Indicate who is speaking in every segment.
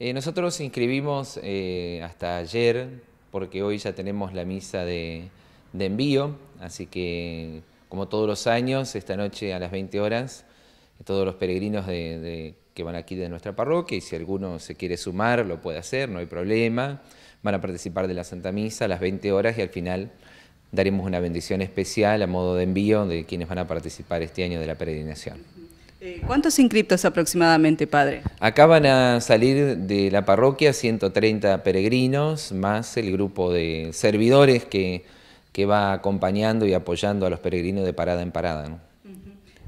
Speaker 1: Eh, nosotros inscribimos eh, hasta ayer, porque hoy ya tenemos la misa de, envío, así que como todos los años, esta noche a las 20 horas, todos los peregrinos que van aquí de nuestra parroquia, y si alguno se quiere sumar, lo puede hacer, no hay problema, van a participar de la Santa Misa a las 20 horas y al final daremos una bendición especial a modo de envío de quienes van a participar este año de la peregrinación.
Speaker 2: Eh, ¿Cuántos inscriptos aproximadamente, padre?
Speaker 1: Acá van a salir de la parroquia 130 peregrinos, más el grupo de servidores que, va acompañando y apoyando a los peregrinos de parada en parada.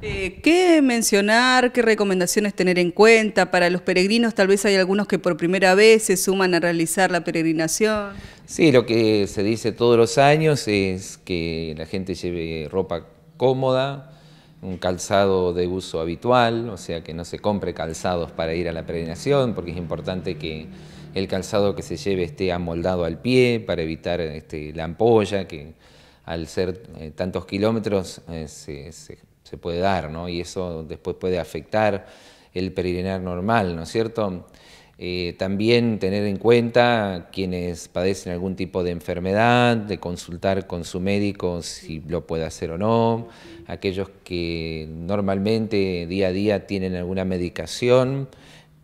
Speaker 2: Eh, ¿Qué mencionar, qué recomendaciones tener en cuenta para los peregrinos? Tal vez hay algunos que por primera vez se suman a realizar la peregrinación.
Speaker 1: Sí, lo que se dice todos los años es que la gente lleve ropa cómoda, un calzado de uso habitual, o sea que no se compre calzados para ir a la peregrinación, porque es importante que el calzado que se lleve esté amoldado al pie para evitar este, la ampolla, que al ser eh, tantos kilómetros eh, se, puede dar, ¿no? Y eso después puede afectar el peregrinar normal, ¿no es cierto? Eh, también tener en cuenta quienes padecen algún tipo de enfermedad, de consultar con su médico si lo puede hacer o no, aquellos que normalmente día a día tienen alguna medicación,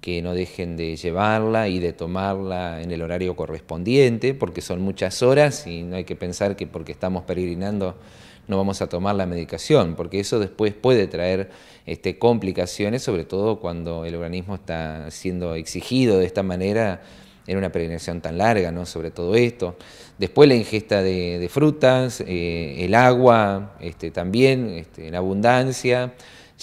Speaker 1: que no dejen de llevarla y de tomarla en el horario correspondiente, porque son muchas horas y no hay que pensar que porque estamos peregrinando no vamos a tomar la medicación, porque eso después puede traer este, complicaciones, sobre todo cuando el organismo está siendo exigido de esta manera en una peregrinación tan larga, ¿no? sobre todo esto. Después la ingesta de, frutas, eh, el agua este, también este, en abundancia,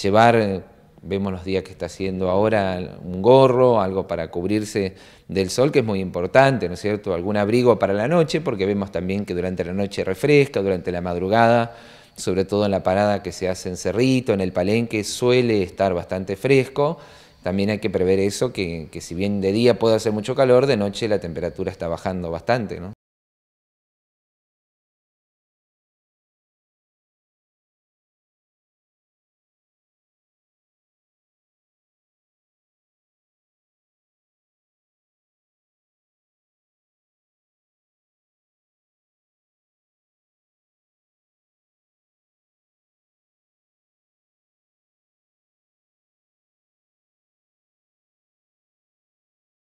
Speaker 1: llevar vemos los días que está haciendo ahora, un gorro, algo para cubrirse del sol, que es muy importante, ¿no es cierto? Algún abrigo para la noche, porque vemos también que durante la noche refresca, durante la madrugada, sobre todo en la parada que se hace en Cerrito, en el Palenque, suele estar bastante fresco. También hay que prever eso, que, si
Speaker 2: bien de día puede hacer mucho calor, de noche la temperatura está bajando bastante, ¿no?